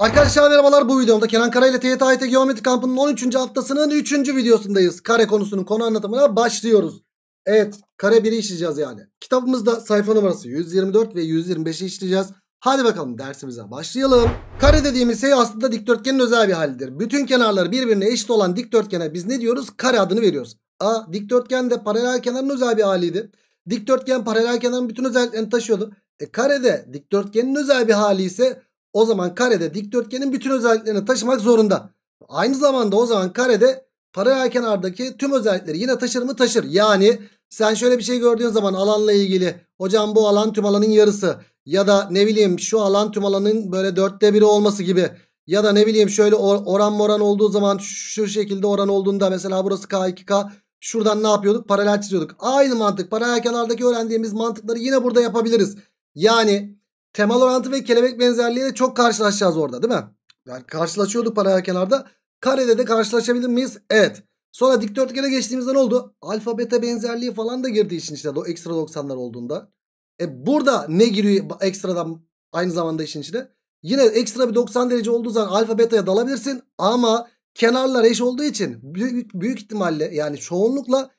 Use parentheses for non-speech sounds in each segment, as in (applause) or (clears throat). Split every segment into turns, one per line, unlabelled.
Arkadaşlar merhabalar bu videomda Kenan Karay ile TYT Geometri Kampı'nın 13. haftasının 3. videosundayız. Kare konusunun konu anlatımına başlıyoruz. Evet kare 1'i işleyeceğiz yani. Kitabımızda sayfa numarası 124 ve 125'i işleyeceğiz. Hadi bakalım dersimize başlayalım. Kare dediğimiz şey aslında dikdörtgenin özel bir halidir. Bütün kenarları birbirine eşit olan dikdörtgene biz ne diyoruz? Kare adını veriyoruz. A dikdörtgen de paralel kenarın özel bir haliydi. Dikdörtgen paralel kenarın bütün özelliklerini taşıyordu. E kare de dikdörtgenin özel bir hali ise o zaman karede dikdörtgenin bütün özelliklerini taşımak zorunda. Aynı zamanda o zaman karede paralel kenardaki tüm özellikleri yine taşır mı taşır. Yani sen şöyle bir şey gördüğün zaman alanla ilgili hocam bu alan tüm alanın yarısı ya da ne bileyim şu alan tüm alanın böyle dörtte biri olması gibi ya da ne bileyim şöyle oran moran olduğu zaman şu şekilde oran olduğunda mesela burası K2K şuradan ne yapıyorduk? Paralel çiziyorduk. Aynı mantık paralel kenardaki öğrendiğimiz mantıkları yine burada yapabiliriz. Yani Temel orantı ve kelebek benzerliğiyle çok karşılaşacağız orada değil mi? Yani karşılaşıyorduk paralel kenarda. Karede de karşılaşabilir miyiz? Evet. Sonra dikdörtgene geçtiğimizde ne oldu? Alfa beta benzerliği falan da girdi işin içine. O ekstra 90'lar olduğunda. E burada ne giriyor ekstradan aynı zamanda işin içine? Yine ekstra bir 90 derece olduğu zaman alfa beta'ya dalabilirsin. Ama kenarlar eş olduğu için büyük, büyük ihtimalle yani çoğunlukla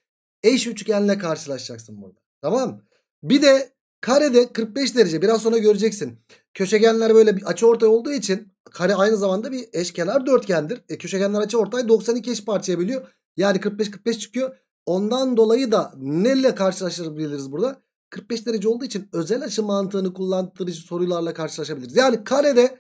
eş üçgenle karşılaşacaksın burada. Tamam Bir de Karede 45 derece biraz sonra göreceksin. Köşegenler böyle bir açı ortay olduğu için kare aynı zamanda bir eşkenar dörtgendir. E, köşegenler açı ortay 92 eş parçaya biliyor. Yani 45-45 çıkıyor. Ondan dolayı da neyle karşılaşabiliriz burada? 45 derece olduğu için özel açı mantığını kullandırıcı sorularla karşılaşabiliriz. Yani karede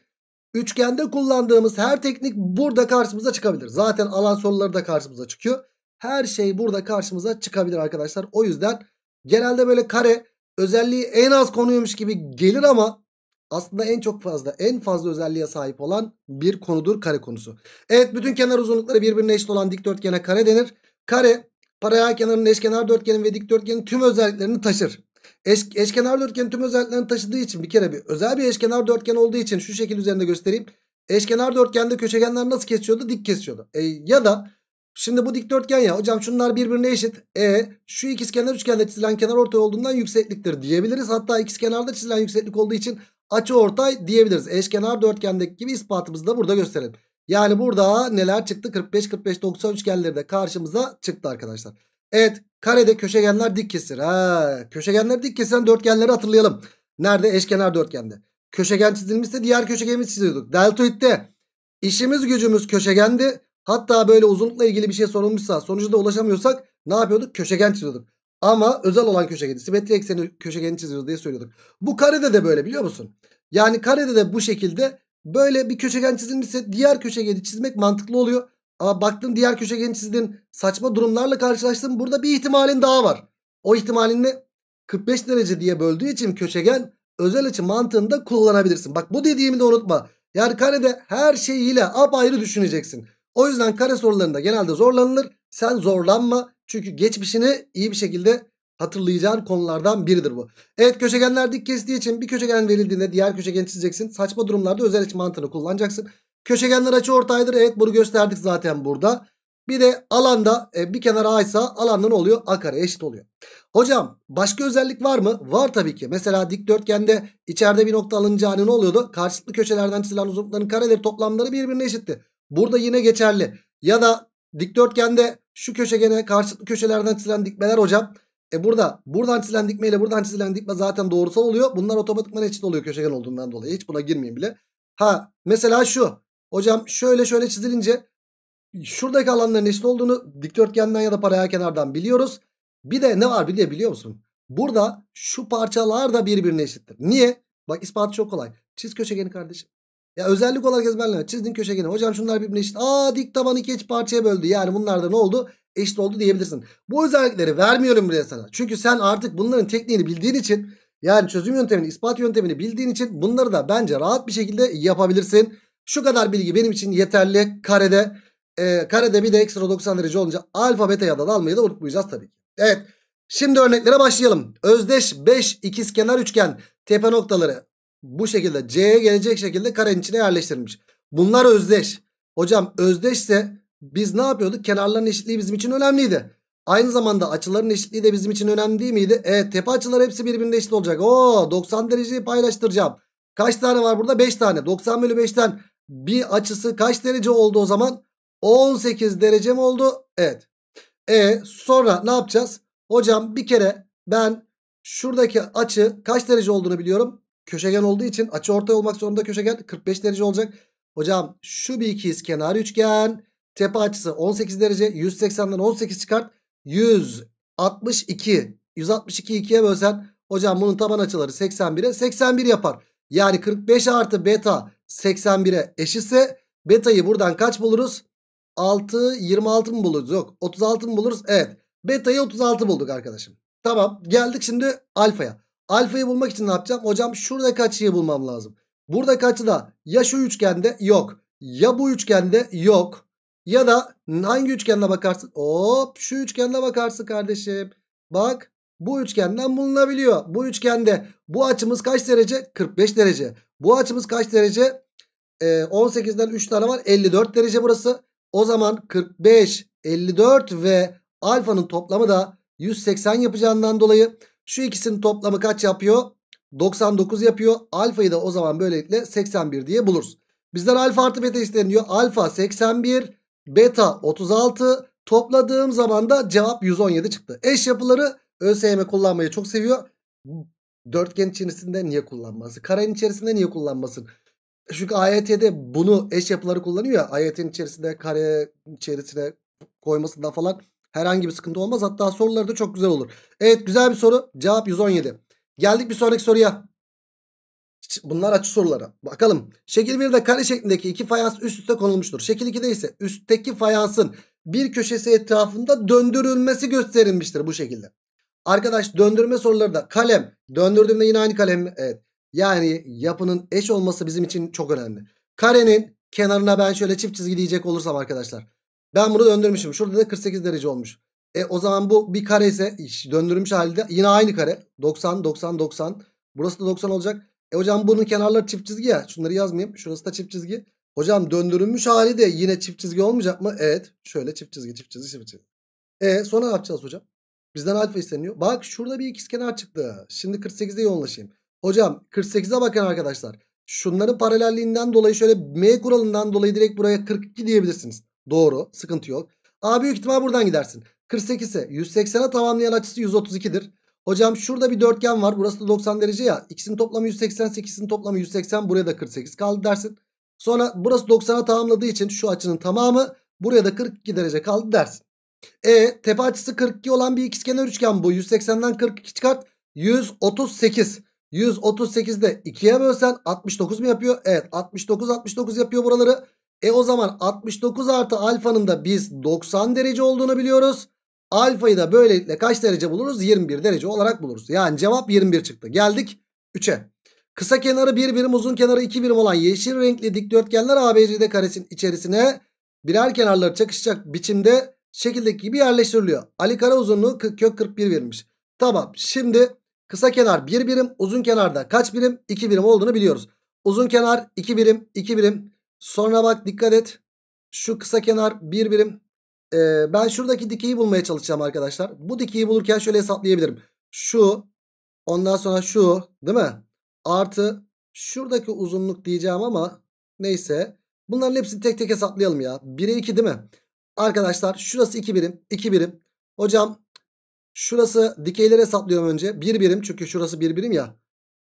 üçgende kullandığımız her teknik burada karşımıza çıkabilir. Zaten alan soruları da karşımıza çıkıyor. Her şey burada karşımıza çıkabilir arkadaşlar. O yüzden genelde böyle kare özelliği en az konuymuş gibi gelir ama aslında en çok fazla en fazla özelliğe sahip olan bir konudur kare konusu. Evet bütün kenar uzunlukları birbirine eşit olan dikdörtgene kare denir. Kare paralel kenarın eşkenar dörtgenin ve dikdörtgenin tüm özelliklerini taşır. Eş, eşkenar dörtgenin tüm özelliklerini taşıdığı için bir kere bir özel bir eşkenar dörtgen olduğu için şu şekil üzerinde göstereyim. Eşkenar dörtgende köşegenler nasıl kesiyordu? Dik kesiyordu. E, ya da Şimdi bu dikdörtgen ya hocam şunlar birbirine eşit. E şu ikizkenar üçgende çizilen kenar ortay olduğundan yüksekliktir diyebiliriz. Hatta ikizkenarda çizilen yükseklik olduğu için açı ortay diyebiliriz. Eşkenar dörtgendeki gibi ispatımızı da burada gösterelim. Yani burada neler çıktı? 45 45 90 üçgenleri de karşımıza çıktı arkadaşlar. Evet karede köşegenler dik kesir. Ha, köşegenler dik kesen dörtgenleri hatırlayalım. Nerede? Eşkenar dörtgende. Köşegen çizilmişse diğer köşegenimiz çiziyorduk. Deltoid'de işimiz gücümüz köşegendi. Hatta böyle uzunlukla ilgili bir şey sorulmuşsa sonucu da ulaşamıyorsak ne yapıyorduk? Köşegen çiziyorduk. Ama özel olan köşegeni, simetri ekseni köşegeni çiziyoruz diye söylüyorduk. Bu karede de böyle biliyor musun? Yani karede de bu şekilde böyle bir köşegen çizilmişse diğer köşegeni çizmek mantıklı oluyor. Ama baktım diğer köşegeni çizdin saçma durumlarla karşılaştım. Burada bir ihtimalin daha var. O ihtimalin 45 derece diye böldüğü için köşegen özel açı mantığında kullanabilirsin. Bak bu dediğimi de unutma. Yani karede her şeyiyle apayrı düşüneceksin. O yüzden kare sorularında genelde zorlanılır. Sen zorlanma çünkü geçmişini iyi bir şekilde hatırlayacağın konulardan biridir bu. Evet köşegenler dik kestiği için bir köşegen verildiğinde diğer köşegeni çizeceksin. Saçma durumlarda özel iç mantığını kullanacaksın. Köşegenler açı ortaydır. Evet bunu gösterdik zaten burada. Bir de alanda e, bir kenar A ise alanda ne oluyor? A kare eşit oluyor. Hocam başka özellik var mı? Var tabii ki. Mesela dikdörtgende içeride bir nokta alınca ne oluyordu? Karşılıklı köşelerden çizilen uzunlukların kareleri toplamları birbirine eşitti. Burada yine geçerli. Ya da dikdörtgende şu köşegene karşılıklı köşelerden çizilen dikmeler hocam. E burada buradan çizilen dikme ile buradan çizilen dikme zaten doğrusal oluyor. Bunlar otomatikman eşit oluyor köşegen olduğundan dolayı. Hiç buna girmeyeyim bile. Ha mesela şu. Hocam şöyle şöyle çizilince şuradaki alanların eşit olduğunu dikdörtgenden ya da paralel kenardan biliyoruz. Bir de ne var bir de biliyor musun? Burada şu parçalar da birbirine eşittir. Niye? Bak ispatı çok kolay. Çiz köşegeni kardeşim. Ya özellik olarak ezberleme. Çizdin köşegeni. Hocam şunlar birbirine eşit. Aa dik taban iki eş parçaya böldü. Yani bunlar da ne oldu? Eşit oldu diyebilirsin. Bu özellikleri vermiyorum buraya sana. Çünkü sen artık bunların tekniğini bildiğin için yani çözüm yöntemini, ispat yöntemini bildiğin için bunları da bence rahat bir şekilde yapabilirsin. Şu kadar bilgi benim için yeterli. Karede e, karede bir de ekstra 90 derece olunca alfa beta ya da dalmayı da unutmayacağız tabii Evet. Şimdi örneklere başlayalım. Özdeş 5 ikizkenar üçgen tepe noktaları bu şekilde C'ye gelecek şekilde karenin içine yerleştirilmiş. Bunlar özdeş. Hocam özdeşse biz ne yapıyorduk? Kenarların eşitliği bizim için önemliydi. Aynı zamanda açıların eşitliği de bizim için önemli değil miydi? E tepe açıları hepsi birbirine eşit olacak. Oo 90 dereceyi paylaştıracağım. Kaç tane var burada? 5 tane. 90 bölü 5'ten bir açısı kaç derece oldu o zaman? 18 derece mi oldu? Evet. E sonra ne yapacağız? Hocam bir kere ben şuradaki açı kaç derece olduğunu biliyorum köşegen olduğu için açı ortay olmak zorunda köşegen 45 derece olacak. Hocam şu bir ikiz kenar üçgen. Tepe açısı 18 derece. 180'den 18 çıkart. 162. 162 ikiye bölsen hocam bunun taban açıları 81'e 81 yapar. Yani 45 artı beta 81'e eşitse betayı buradan kaç buluruz? 6 26 mı buluruz? Yok 36 mı buluruz? Evet. Betayı 36 bulduk arkadaşım. Tamam geldik şimdi alfaya. Alfayı bulmak için ne yapacağım? Hocam şuradaki açıyı şey bulmam lazım. Burada açı da ya şu üçgende yok. Ya bu üçgende yok. Ya da hangi üçgende bakarsın? Hop şu üçgende bakarsın kardeşim. Bak bu üçgenden bulunabiliyor. Bu üçgende bu açımız kaç derece? 45 derece. Bu açımız kaç derece? Ee, 18'den 3 tane var. 54 derece burası. O zaman 45, 54 ve alfanın toplamı da 180 yapacağından dolayı şu ikisinin toplamı kaç yapıyor? 99 yapıyor. Alfayı da o zaman böylelikle 81 diye buluruz. Bizden alfa artı beta isteniyor. Alfa 81, beta 36. Topladığım zaman da cevap 117 çıktı. Eş yapıları ÖSYM kullanmayı çok seviyor. Dörtgen içerisinde niye kullanmasın? Karenin içerisinde niye kullanmasın? Çünkü AYT'de bunu eş yapıları kullanıyor ya. AYT'nin içerisinde kare içerisine koymasında falan Herhangi bir sıkıntı olmaz. Hatta soruları da çok güzel olur. Evet güzel bir soru. Cevap 117. Geldik bir sonraki soruya. Bunlar açı soruları. Bakalım. Şekil 1'de kare şeklindeki iki fayans üst üste konulmuştur. Şekil 2'de ise üstteki fayansın bir köşesi etrafında döndürülmesi gösterilmiştir bu şekilde. Arkadaş döndürme soruları da kalem. Döndürdüğümde yine aynı kalem. Evet. Yani yapının eş olması bizim için çok önemli. Karenin kenarına ben şöyle çift çizgi diyecek olursam arkadaşlar. Ben bunu döndürmüşüm. Şurada da 48 derece olmuş. E o zaman bu bir kare ise döndürmüş halde yine aynı kare. 90, 90, 90. Burası da 90 olacak. E hocam bunun kenarları çift çizgi ya. Şunları yazmayayım. Şurası da çift çizgi. Hocam döndürülmüş hali de yine çift çizgi olmayacak mı? Evet. Şöyle çift çizgi, çift çizgi, çift çizgi. E sonra ne yapacağız hocam? Bizden alfa isteniyor. Bak şurada bir ikizkenar çıktı. Şimdi 48'e yoğunlaşayım. Hocam 48'e bakın arkadaşlar. Şunların paralelliğinden dolayı şöyle M kuralından dolayı direkt buraya 42 diyebilirsiniz. Doğru. Sıkıntı yok. A büyük ihtimal buradan gidersin. 48 ise 180'e tamamlayan açısı 132'dir. Hocam şurada bir dörtgen var. Burası da 90 derece ya. İkisinin toplamı 180, ikisinin toplamı 180. Buraya da 48 kaldı dersin. Sonra burası 90'a tamamladığı için şu açının tamamı buraya da 42 derece kaldı dersin. E tepe açısı 42 olan bir ikizkenar üçgen bu. 180'den 42 çıkart. 138. 138'de 2'ye bölsen 69 mu yapıyor? Evet 69 69 yapıyor buraları. E o zaman 69 artı alfanın da biz 90 derece olduğunu biliyoruz. Alfayı da böylelikle kaç derece buluruz? 21 derece olarak buluruz. Yani cevap 21 çıktı. Geldik 3'e. Kısa kenarı 1 birim uzun kenarı 2 birim olan yeşil renkli dikdörtgenler ABCD karesinin içerisine birer kenarları çakışacak biçimde şekildeki gibi yerleştiriliyor. Ali kare uzunluğu kök 41 verilmiş. Tamam şimdi kısa kenar 1 birim uzun kenarda kaç birim? 2 birim olduğunu biliyoruz. Uzun kenar 2 birim 2 birim Sonra bak dikkat et. Şu kısa kenar bir birim. Ee, ben şuradaki dikeyi bulmaya çalışacağım arkadaşlar. Bu dikeyi bulurken şöyle hesaplayabilirim. Şu ondan sonra şu değil mi? Artı şuradaki uzunluk diyeceğim ama neyse. Bunların hepsini tek tek hesaplayalım ya. 1'e 2 değil mi? Arkadaşlar şurası 2 birim. 2 birim. Hocam şurası dikeyleri hesaplıyorum önce. 1 bir birim çünkü şurası 1 bir birim ya.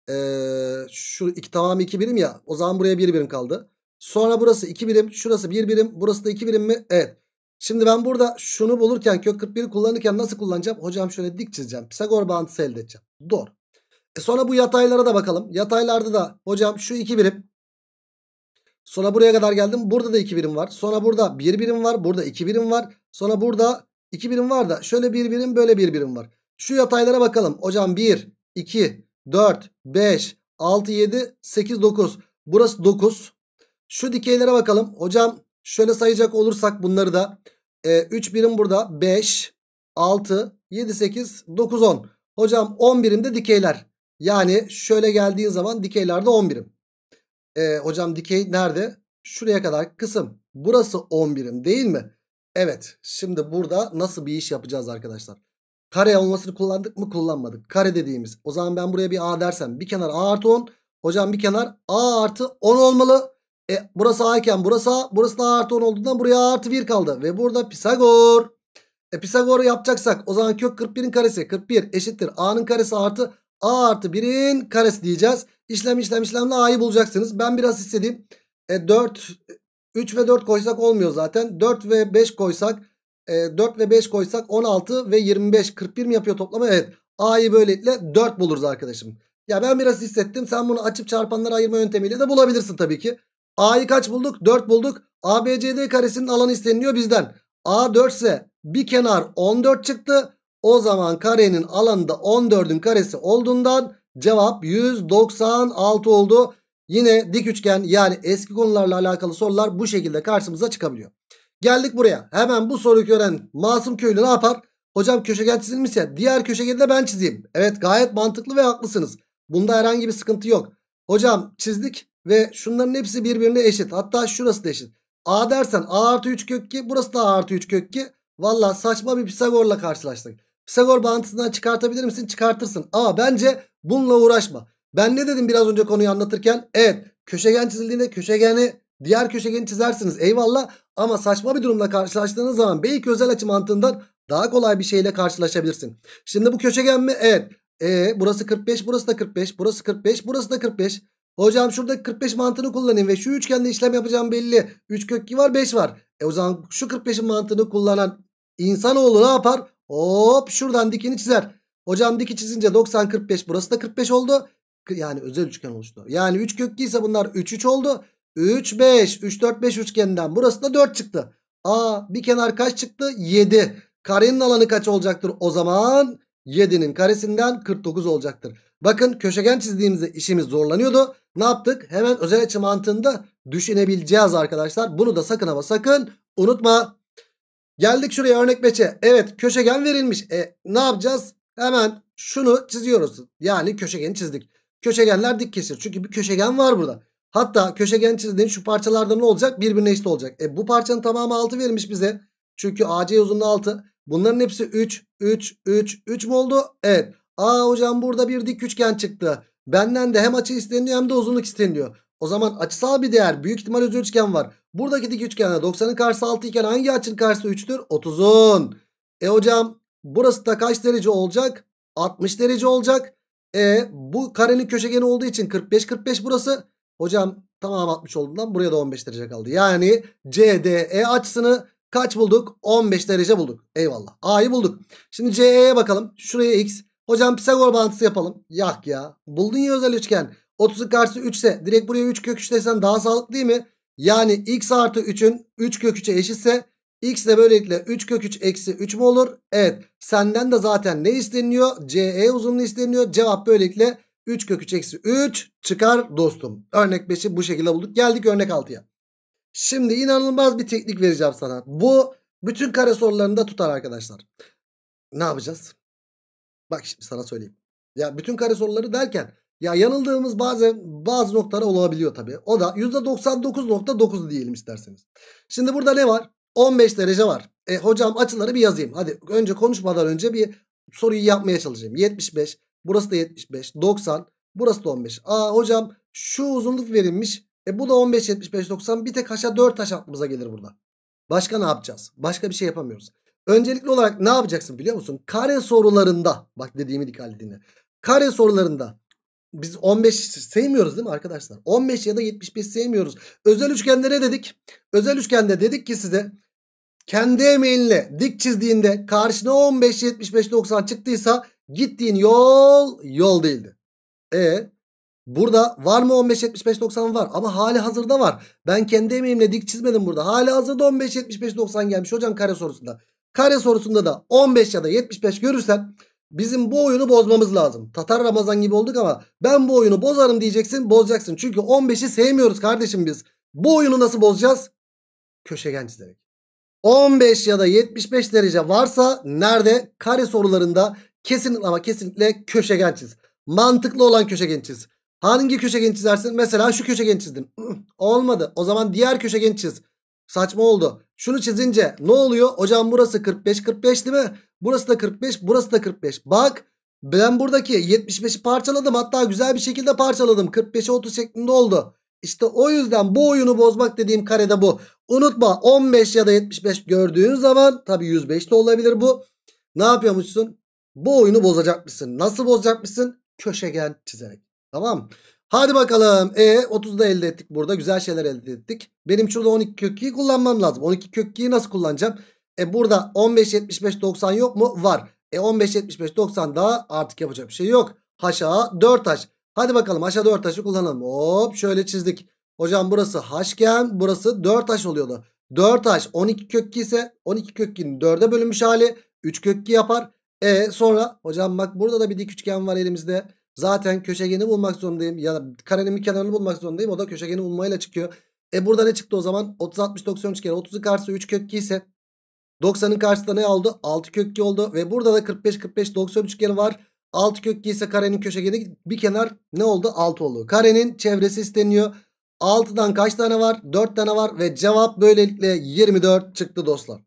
Ee, şu iki, tamamı 2 birim ya. O zaman buraya 1 bir birim kaldı. Sonra burası 2 birim. Şurası 1 birim. Burası da 2 birim mi? Evet. Şimdi ben burada şunu bulurken kök 41 kullanırken nasıl kullanacağım? Hocam şöyle dik çizeceğim. Pisagor bağıntısı elde edeceğim. Doğru. E sonra bu yataylara da bakalım. Yataylarda da hocam şu 2 birim. Sonra buraya kadar geldim. Burada da 2 birim var. Sonra burada 1 bir birim var. Burada 2 birim var. Sonra burada 2 birim var da şöyle 1 bir birim böyle 1 bir birim var. Şu yataylara bakalım. Hocam 1, 2, 4, 5, 6, 7, 8, 9. Burası 9. Şu dikeylere bakalım. Hocam şöyle sayacak olursak bunları da. E, 3 birim burada. 5, 6, 7, 8, 9, 10. Hocam 10 birimde dikeyler. Yani şöyle geldiğin zaman dikeylerde 10 birim. E, hocam dikey nerede? Şuraya kadar kısım. Burası 10 birim değil mi? Evet. Şimdi burada nasıl bir iş yapacağız arkadaşlar? Kare olmasını kullandık mı? Kullanmadık. Kare dediğimiz. O zaman ben buraya bir A dersem. Bir kenar A artı 10. Hocam bir kenar A artı 10 olmalı. E, burası A iken burası A. Burası da A artı 10 olduğundan buraya A artı 1 kaldı. Ve burada Pisagor. E Pisagor'u yapacaksak o zaman kök 41'in karesi 41 eşittir. A'nın karesi artı A artı 1'in karesi diyeceğiz. İşlem işlem işlemle A'yı bulacaksınız. Ben biraz istediğim e, 4, 3 ve 4 koysak olmuyor zaten. 4 ve 5 koysak e, 4 ve 5 koysak 16 ve 25 41 mi yapıyor toplama? Evet. A'yı böylelikle 4 buluruz arkadaşım. Ya ben biraz hissettim. Sen bunu açıp çarpanlara ayırma yöntemiyle de bulabilirsin tabii ki. A'yı kaç bulduk? 4 bulduk. ABCD karesinin alanı isteniliyor bizden. A 4 ise bir kenar 14 çıktı. O zaman karenin alanı da 14'ün karesi olduğundan cevap 196 oldu. Yine dik üçgen yani eski konularla alakalı sorular bu şekilde karşımıza çıkabiliyor. Geldik buraya. Hemen bu soruyu gören Masum Köylü ne yapar? Hocam köşegen çizilmişse diğer köşegeni de ben çizeyim. Evet gayet mantıklı ve haklısınız. Bunda herhangi bir sıkıntı yok. Hocam çizdik. Ve şunların hepsi birbirine eşit. Hatta şurası da eşit. A dersen A artı 3 kök 2. Burası da A artı 3 kök 2. Valla saçma bir Pisagor'la karşılaştık. Pisagor bağıntısından çıkartabilir misin? Çıkartırsın. Ama bence bununla uğraşma. Ben ne dedim biraz önce konuyu anlatırken? Evet köşegen çizildiğinde köşegeni diğer köşegeni çizersiniz eyvallah. Ama saçma bir durumla karşılaştığınız zaman belki özel açı mantığından daha kolay bir şeyle karşılaşabilirsin. Şimdi bu köşegen mi? Evet. E, burası 45 burası da 45 burası 45 burası da 45. Hocam şuradaki 45 mantığını kullanayım ve şu üçgende işlem yapacağım belli. 3 kök 2 var 5 var. E o zaman şu 45'in mantığını kullanan insanoğlu ne yapar? Hop şuradan dikini çizer. Hocam diki çizince 90 45 burası da 45 oldu. Yani özel üçgen oluştu. Yani 3 köklü ise bunlar 3 3 oldu. 3 5 3 4 5 üçgeninden burası da 4 çıktı. Aa bir kenar kaç çıktı? 7. Karenin alanı kaç olacaktır? O zaman 7'nin karesinden 49 olacaktır. Bakın köşegen çizdiğimizde işimiz zorlanıyordu ne yaptık? Hemen özel açı mantığında düşünebileceğiz arkadaşlar. Bunu da sakın ama sakın unutma. Geldik şuraya örnek meçe. Evet köşegen verilmiş. E, ne yapacağız? Hemen şunu çiziyoruz. Yani köşegeni çizdik. Köşegenler dik kesir. Çünkü bir köşegen var burada. Hatta köşegen çizdiğin şu parçalarda ne olacak? Birbirine eşit olacak. E, bu parçanın tamamı 6 verilmiş bize. Çünkü AC uzunluğu 6. Bunların hepsi 3, 3, 3, 3 mü oldu? Evet. Aa hocam burada bir dik üçgen çıktı. Benden de hem açı isteniliyor hem de uzunluk isteniliyor. O zaman açısal bir değer büyük ihtimal özü üçgen var. Buradaki dik üçgende 90'ın karşısı 6 iken hangi açının karşısı 3'tür? 30'un. E hocam burası da kaç derece olacak? 60 derece olacak. E bu karenin köşegeni olduğu için 45 45 burası. Hocam tamam 60 olduğundan buraya da 15 derece kaldı. Yani CDE açısını kaç bulduk? 15 derece bulduk. Eyvallah. A'yı bulduk. Şimdi CE'ye bakalım. Şuraya x, Hocam Pisagor bağıntısı yapalım. Yak ya. Buldun ya özel üçgen. 30'un karşısı 3 ise direkt buraya 3 kök 3 desen daha sağlıklı değil mi? Yani x artı 3'ün 3 kök 3'e eşitse x de böylelikle 3 kök 3 eksi 3 mü olur? Evet. Senden de zaten ne isteniyor? CE uzunluğu isteniyor. Cevap böylelikle 3 kök 3 eksi 3 çıkar dostum. Örnek 5'i bu şekilde bulduk. Geldik örnek 6'ya. Şimdi inanılmaz bir teknik vereceğim sana. Bu bütün kare sorularında tutar arkadaşlar. Ne yapacağız? Bak şimdi sana söyleyeyim. Ya bütün kare soruları derken ya yanıldığımız bazen bazı noktalar olabiliyor tabii. O da %99.9 diyelim isterseniz. Şimdi burada ne var? 15 derece var. E hocam açıları bir yazayım. Hadi önce konuşmadan önce bir soruyu yapmaya çalışayım. 75, burası da 75, 90, burası da 15. Aa hocam şu uzunluk verilmiş. E bu da 15, 75, 90. Bir tek aşağı 4 taş aklımıza gelir burada. Başka ne yapacağız? Başka bir şey yapamıyoruz. Öncelikli olarak ne yapacaksın biliyor musun? Kare sorularında bak dediğimi dikkat dinle. Kare sorularında biz 15 sevmiyoruz değil mi arkadaşlar? 15 ya da 75 sevmiyoruz. Özel üçgenlere dedik? Özel üçgende dedik ki size kendi emeğinle dik çizdiğinde karşına 15, 75, 90 çıktıysa gittiğin yol yol değildi. E burada var mı 15, 75, 90 var ama hali hazırda var. Ben kendi emeğimle dik çizmedim burada. Hali hazırda 15, 75, 90 gelmiş hocam kare sorusunda. Kare sorusunda da 15 ya da 75 görürsen bizim bu oyunu bozmamız lazım. Tatar Ramazan gibi olduk ama ben bu oyunu bozarım diyeceksin bozacaksın. Çünkü 15'i sevmiyoruz kardeşim biz. Bu oyunu nasıl bozacağız? Köşegen çizerek. 15 ya da 75 derece varsa nerede? Kare sorularında kesin ama kesinlikle köşegen çiz. Mantıklı olan köşegen çiz. Hangi köşegen çizersin? Mesela şu köşegen çizdim. (clears throat) Olmadı. O zaman diğer köşegen çiz. Saçma oldu. Şunu çizince ne oluyor? Hocam burası 45 45 değil mi? Burası da 45 burası da 45. Bak ben buradaki 75'i parçaladım. Hatta güzel bir şekilde parçaladım. 45'e 30 şeklinde oldu. İşte o yüzden bu oyunu bozmak dediğim karede bu. Unutma 15 ya da 75 gördüğün zaman tabi 105 de olabilir bu. Ne yapıyormuşsun? Bu oyunu bozacakmışsın. Nasıl bozacakmışsın? Köşegen çizerek. Tamam mı? Hadi bakalım. E 30 da elde ettik burada. Güzel şeyler elde ettik. Benim şurada 12 köküyü kullanmam lazım. 12 köküyü nasıl kullanacağım? E burada 15 75 90 yok mu? Var. E 15 75 90 daha artık yapacak bir şey yok. Haşa 4 haş. Hadi bakalım haşa 4 haşı kullanalım. Hop şöyle çizdik. Hocam burası haşken burası 4 haş oluyordu. 4 haş 12 kökü ise 12 kökünün 4'e bölünmüş hali 3 kökü yapar. E sonra hocam bak burada da bir dik üçgen var elimizde. Zaten köşegeni bulmak zorundayım. Ya karenin bir kenarını bulmak zorundayım. O da köşegeni bulmayla çıkıyor. E burada ne çıktı o zaman? 30, 60, 90 kere 30'u karşısı 3 kökki ise 90'ın karşısında ne oldu? 6 kökki oldu. Ve burada da 45, 45, 90 üçgeni var. 6 kökki ise karenin köşegeni bir kenar ne oldu? 6 oldu. Karenin çevresi isteniyor. 6'dan kaç tane var? 4 tane var ve cevap böylelikle 24 çıktı dostlar.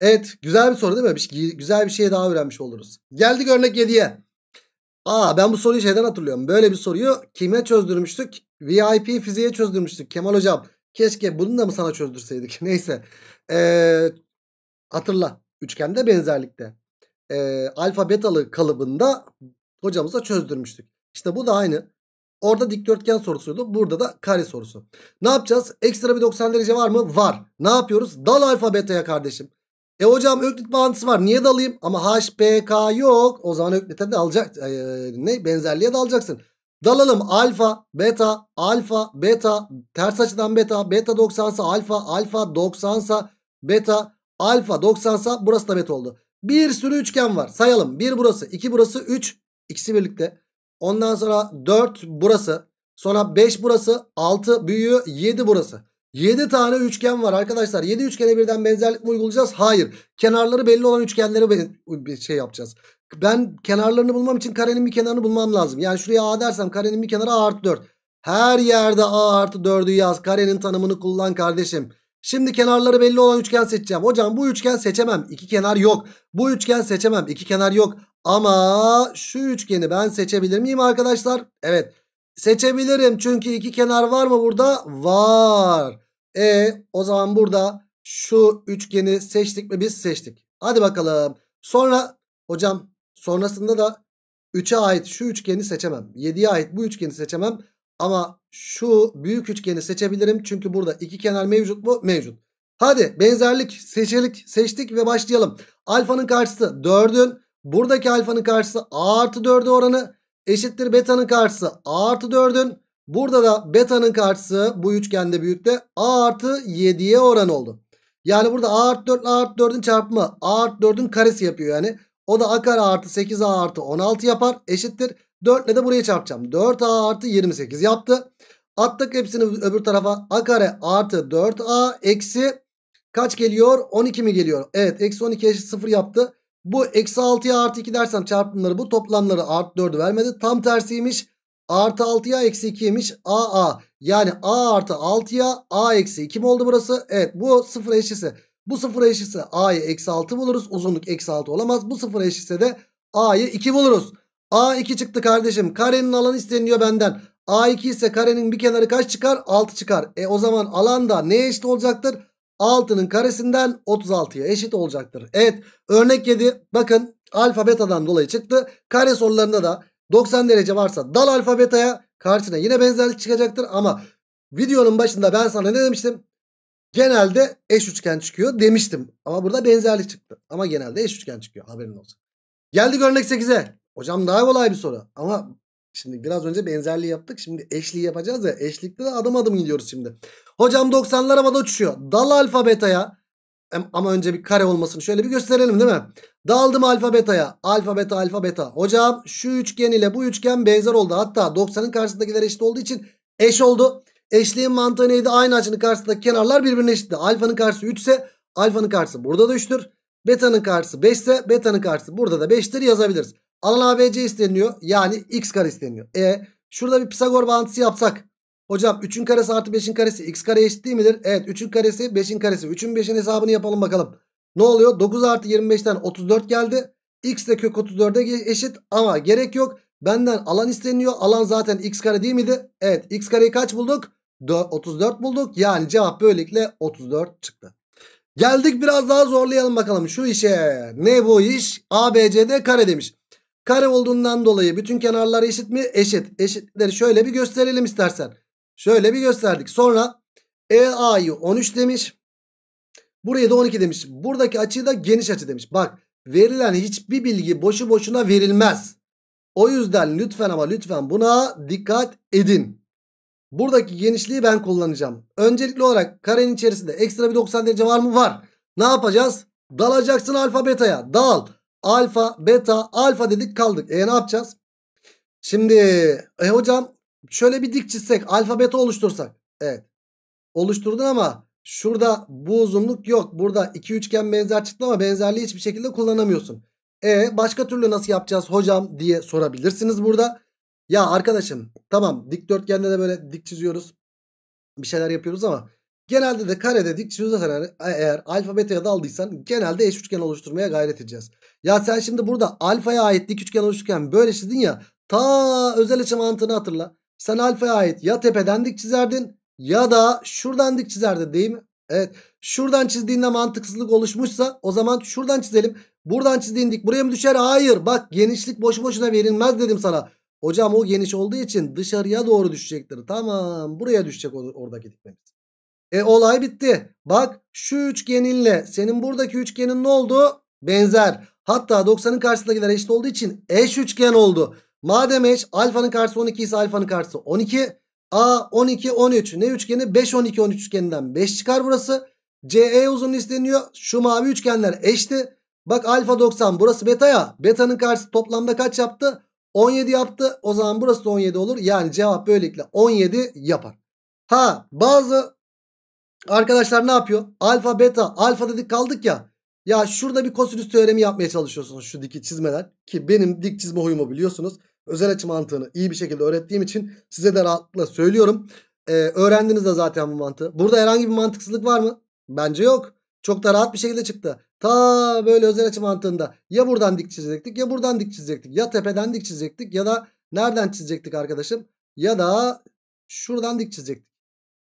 Evet güzel bir soru değil mi? Bir, şey, güzel bir şey daha öğrenmiş oluruz. Geldik örnek 7'ye. Aa ben bu soruyu şeyden hatırlıyorum. Böyle bir soruyu kime çözdürmüştük? VIP fiziğe çözdürmüştük Kemal hocam. Keşke bunu da mı sana çözdürseydik? (laughs) Neyse. Ee, hatırla. Üçgende benzerlikte. Ee, alfa betalı kalıbında hocamıza çözdürmüştük. İşte bu da aynı. Orada dikdörtgen sorusuydu. Burada da kare sorusu. Ne yapacağız? Ekstra bir 90 derece var mı? Var. Ne yapıyoruz? Dal alfa betaya kardeşim. E hocam öklit bağıntısı var. Niye dalayım? Ama HPK yok. O zaman öklite de alacak. E, ne? Benzerliğe de alacaksın. Dalalım alfa, beta, alfa, beta, ters açıdan beta, beta 90'sa alfa, alfa 90'sa beta, alfa 90'sa burası da beta oldu. Bir sürü üçgen var. Sayalım. bir burası, iki burası, üç ikisi birlikte. Ondan sonra dört burası, sonra beş burası, altı büyüğü, yedi burası. 7 tane üçgen var arkadaşlar. 7 üçgene birden benzerlik mi uygulayacağız? Hayır. Kenarları belli olan üçgenleri şey yapacağız. Ben kenarlarını bulmam için karenin bir kenarını bulmam lazım. Yani şuraya A dersem karenin bir kenarı A artı 4. Her yerde A artı 4'ü yaz. Karenin tanımını kullan kardeşim. Şimdi kenarları belli olan üçgen seçeceğim. Hocam bu üçgen seçemem. İki kenar yok. Bu üçgen seçemem. İki kenar yok. Ama şu üçgeni ben seçebilir miyim arkadaşlar? Evet seçebilirim. Çünkü iki kenar var mı burada? Var. E o zaman burada şu üçgeni seçtik mi? Biz seçtik. Hadi bakalım. Sonra hocam sonrasında da 3'e ait şu üçgeni seçemem. 7'ye ait bu üçgeni seçemem. Ama şu büyük üçgeni seçebilirim. Çünkü burada iki kenar mevcut mu? Mevcut. Hadi benzerlik seçelik seçtik ve başlayalım. Alfanın karşısı 4'ün. Buradaki alfanın karşısı A artı 4'e oranı eşittir beta'nın karşısı a artı 4'ün. Burada da beta'nın karşısı bu üçgende büyükte a artı 7'ye oran oldu. Yani burada a artı 4 a artı 4'ün çarpımı a artı 4'ün karesi yapıyor yani. O da a kare artı 8 a artı 16 yapar eşittir. 4 ile de buraya çarpacağım. 4 a artı 28 yaptı. Attık hepsini öbür tarafa a kare artı 4 a eksi kaç geliyor? 12 mi geliyor? Evet eksi 12 eşit 0 yaptı. Bu eksi 6'ya artı 2 dersen çarpımları bu toplamları artı 4'ü vermedi. Tam tersiymiş. Artı 6'ya eksi 2'ymiş. A A. Yani A artı 6'ya A eksi 2 mi oldu burası? Evet bu sıfır eşisi. Bu sıfır eşisi A'yı eksi 6 buluruz. Uzunluk eksi 6 olamaz. Bu sıfır eşisi de A'yı 2 buluruz. A 2 çıktı kardeşim. Karenin alanı isteniyor benden. A2 ise karenin bir kenarı kaç çıkar? 6 çıkar. E o zaman alan da neye eşit olacaktır? 6'nın karesinden 36'ya eşit olacaktır. Evet örnek 7 bakın alfa betadan dolayı çıktı. Kare sorularında da 90 derece varsa dal alfa betaya karşına yine benzerlik çıkacaktır. Ama videonun başında ben sana ne demiştim? Genelde eş üçgen çıkıyor demiştim. Ama burada benzerlik çıktı. Ama genelde eş üçgen çıkıyor haberin olsun. Geldik örnek 8'e. Hocam daha kolay bir soru. Ama şimdi biraz önce benzerliği yaptık. Şimdi eşliği yapacağız ya. Eşlikte de adım adım gidiyoruz şimdi. Hocam 90'lar havada uçuşuyor. Dal alfa beta'ya. Ama önce bir kare olmasını şöyle bir gösterelim değil mi? Daldım alfa beta'ya. Alfa beta alfa beta. Hocam şu üçgen ile bu üçgen benzer oldu. Hatta 90'ın karşısındakiler eşit olduğu için eş oldu. Eşliğin mantığı neydi? Aynı açının karşısındaki kenarlar birbirine eşitti. Alfanın karşısı 3 ise alfanın karşısı burada da 3'tür. Beta'nın karşısı 5 ise beta'nın karşısı burada da 5'tir yazabiliriz. Alan ABC isteniyor. Yani x kare isteniyor. E şurada bir Pisagor bağıntısı yapsak. Hocam 3'ün karesi artı 5'in karesi x kare eşit değil midir? Evet 3'ün karesi 5'in karesi. 3'ün 5'in hesabını yapalım bakalım. Ne oluyor? 9 artı 25'ten 34 geldi. X de kök 34'e eşit ama gerek yok. Benden alan isteniyor. Alan zaten x kare değil miydi? Evet x kareyi kaç bulduk? 4, 34 bulduk. Yani cevap böylelikle 34 çıktı. Geldik biraz daha zorlayalım bakalım şu işe. Ne bu iş? ABCD kare demiş. Kare olduğundan dolayı bütün kenarları eşit mi? Eşit. Eşitleri şöyle bir gösterelim istersen. Şöyle bir gösterdik. Sonra EA'yı 13 demiş. buraya da 12 demiş. Buradaki açıyı da geniş açı demiş. Bak verilen hiçbir bilgi boşu boşuna verilmez. O yüzden lütfen ama lütfen buna dikkat edin. Buradaki genişliği ben kullanacağım. Öncelikli olarak karenin içerisinde ekstra bir 90 derece var mı? Var. Ne yapacağız? Dalacaksın alfa betaya. Dal. Alfa beta alfa dedik kaldık. E ne yapacağız? Şimdi e hocam Şöyle bir dik çizsek alfabeti oluştursak. Evet oluşturdun ama şurada bu uzunluk yok. Burada iki üçgen benzer çıktı ama benzerliği hiçbir şekilde kullanamıyorsun. E başka türlü nasıl yapacağız hocam diye sorabilirsiniz burada. Ya arkadaşım tamam dik dörtgende de böyle dik çiziyoruz. Bir şeyler yapıyoruz ama genelde de karede dik çiziyorsan e, eğer alfabete ya da aldıysan genelde eş üçgen oluşturmaya gayret edeceğiz. Ya sen şimdi burada alfaya ait dik üçgen oluştururken böyle çizdin ya ta özel açı mantığını hatırla. Sen alfaya ait ya tepeden dik çizerdin ya da şuradan dik çizerdin değil mi? Evet şuradan çizdiğinde mantıksızlık oluşmuşsa o zaman şuradan çizelim. Buradan çizdiğin dik buraya mı düşer? Hayır bak genişlik boşu boşuna verilmez dedim sana. Hocam o geniş olduğu için dışarıya doğru düşecektir. Tamam buraya düşecek oradaki dikmemiz. E olay bitti. Bak şu üçgeninle senin buradaki üçgenin ne oldu? Benzer. Hatta 90'ın karşısındakiler eşit olduğu için eş üçgen oldu. Madem eş alfanın karşısı 12 ise alfanın karşısı 12. A 12 13 ne üçgeni 5 12 13 üçgeninden 5 çıkar burası. CE uzunluğu isteniyor. Şu mavi üçgenler eşti. Bak alfa 90 burası beta ya. Beta'nın karşısı toplamda kaç yaptı? 17 yaptı. O zaman burası da 17 olur. Yani cevap böylelikle 17 yapar. Ha bazı arkadaşlar ne yapıyor? Alfa beta alfa dedik kaldık ya. Ya şurada bir kosinüs teoremi yapmaya çalışıyorsunuz şu dik çizmeler. Ki benim dik çizme huyumu biliyorsunuz özel açı mantığını iyi bir şekilde öğrettiğim için size de rahatlıkla söylüyorum. Ee, öğrendiniz de zaten bu mantığı. Burada herhangi bir mantıksızlık var mı? Bence yok. Çok da rahat bir şekilde çıktı. Ta böyle özel açı mantığında ya buradan dik çizecektik ya buradan dik çizecektik. Ya tepeden dik çizecektik ya da nereden çizecektik arkadaşım? Ya da şuradan dik çizecektik.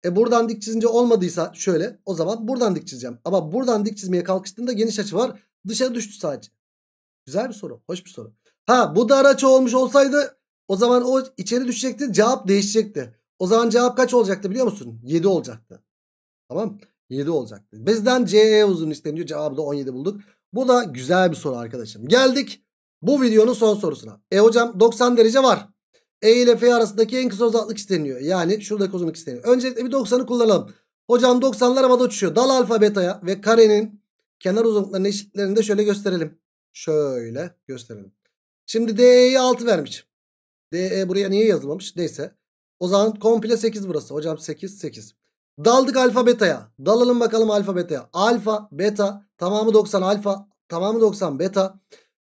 E buradan dik çizince olmadıysa şöyle o zaman buradan dik çizeceğim. Ama buradan dik çizmeye kalkıştığında geniş açı var. Dışarı düştü sadece. Güzel bir soru. Hoş bir soru. Ha bu da araç olmuş olsaydı o zaman o içeri düşecekti. Cevap değişecekti. O zaman cevap kaç olacaktı biliyor musun? 7 olacaktı. Tamam 7 olacaktı. Bizden CE uzun isteniyor. Cevabı da 17 bulduk. Bu da güzel bir soru arkadaşım. Geldik bu videonun son sorusuna. E hocam 90 derece var. E ile F arasındaki en kısa uzaklık isteniyor. Yani şuradaki uzunluk isteniyor. Öncelikle bir 90'ı kullanalım. Hocam 90'lar havada uçuyor. Dal alfa betaya ve karenin kenar uzunluklarının eşitlerini de şöyle gösterelim. Şöyle gösterelim. Şimdi DE'ye 6 vermiş. DE buraya niye yazılmamış? Neyse. O zaman komple 8 burası. Hocam 8 8. Daldık alfa beta'ya. Dalalım bakalım alfa beta'ya. Alfa beta tamamı 90 alfa tamamı 90 beta.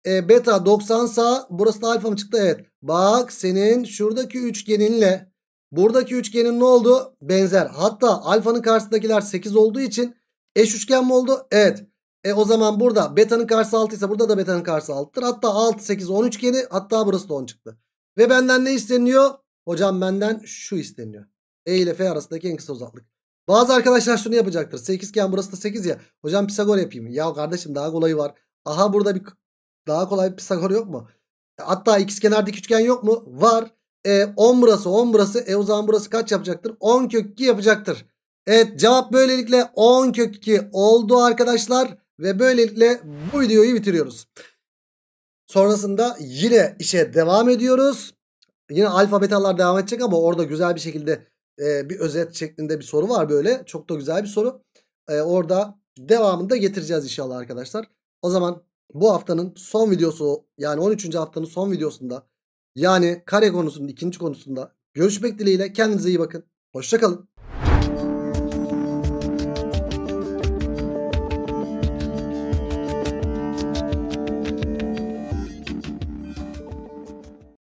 E, beta 90 sağ burası da alfa mı çıktı? Evet. Bak senin şuradaki üçgeninle buradaki üçgenin ne oldu? Benzer. Hatta alfanın karşısındakiler 8 olduğu için eş üçgen mi oldu? Evet. E o zaman burada beta'nın karşısı 6 ise burada da beta'nın karşısı 6'dır. Hatta 6, 8, 10 üçgeni hatta burası da 10 çıktı. Ve benden ne isteniyor? Hocam benden şu isteniyor. E ile F arasındaki en kısa uzaklık. Bazı arkadaşlar şunu yapacaktır. 8 iken burası da 8 ya. Hocam Pisagor yapayım. Ya kardeşim daha kolayı var. Aha burada bir daha kolay bir Pisagor yok mu? Hatta x kenar dik üçgen yok mu? Var. E 10 burası 10 burası. E o zaman burası kaç yapacaktır? 10 kök 2 yapacaktır. Evet cevap böylelikle 10 kök 2 oldu arkadaşlar. Ve böylelikle bu videoyu bitiriyoruz. Sonrasında yine işe devam ediyoruz. Yine alfa devam edecek ama orada güzel bir şekilde e, bir özet şeklinde bir soru var böyle. Çok da güzel bir soru. E, orada devamını da getireceğiz inşallah arkadaşlar. O zaman bu haftanın son videosu yani 13. haftanın son videosunda yani kare konusunun ikinci konusunda görüşmek dileğiyle kendinize iyi bakın. Hoşçakalın.